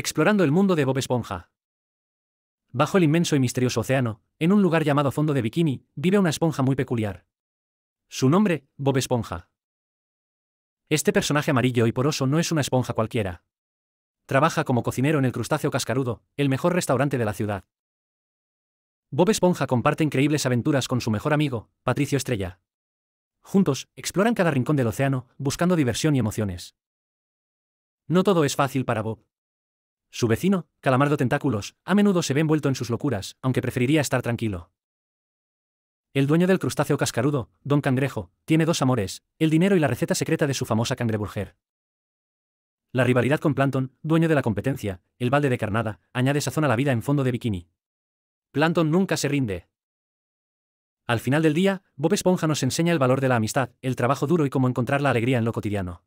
Explorando el mundo de Bob Esponja. Bajo el inmenso y misterioso océano, en un lugar llamado Fondo de Bikini, vive una esponja muy peculiar. Su nombre, Bob Esponja. Este personaje amarillo y poroso no es una esponja cualquiera. Trabaja como cocinero en el Crustáceo Cascarudo, el mejor restaurante de la ciudad. Bob Esponja comparte increíbles aventuras con su mejor amigo, Patricio Estrella. Juntos, exploran cada rincón del océano, buscando diversión y emociones. No todo es fácil para Bob, su vecino, Calamardo Tentáculos, a menudo se ve envuelto en sus locuras, aunque preferiría estar tranquilo. El dueño del crustáceo cascarudo, Don Cangrejo, tiene dos amores, el dinero y la receta secreta de su famosa cangreburger. La rivalidad con Planton, dueño de la competencia, el balde de carnada, añade sazón a la vida en fondo de bikini. Planton nunca se rinde. Al final del día, Bob Esponja nos enseña el valor de la amistad, el trabajo duro y cómo encontrar la alegría en lo cotidiano.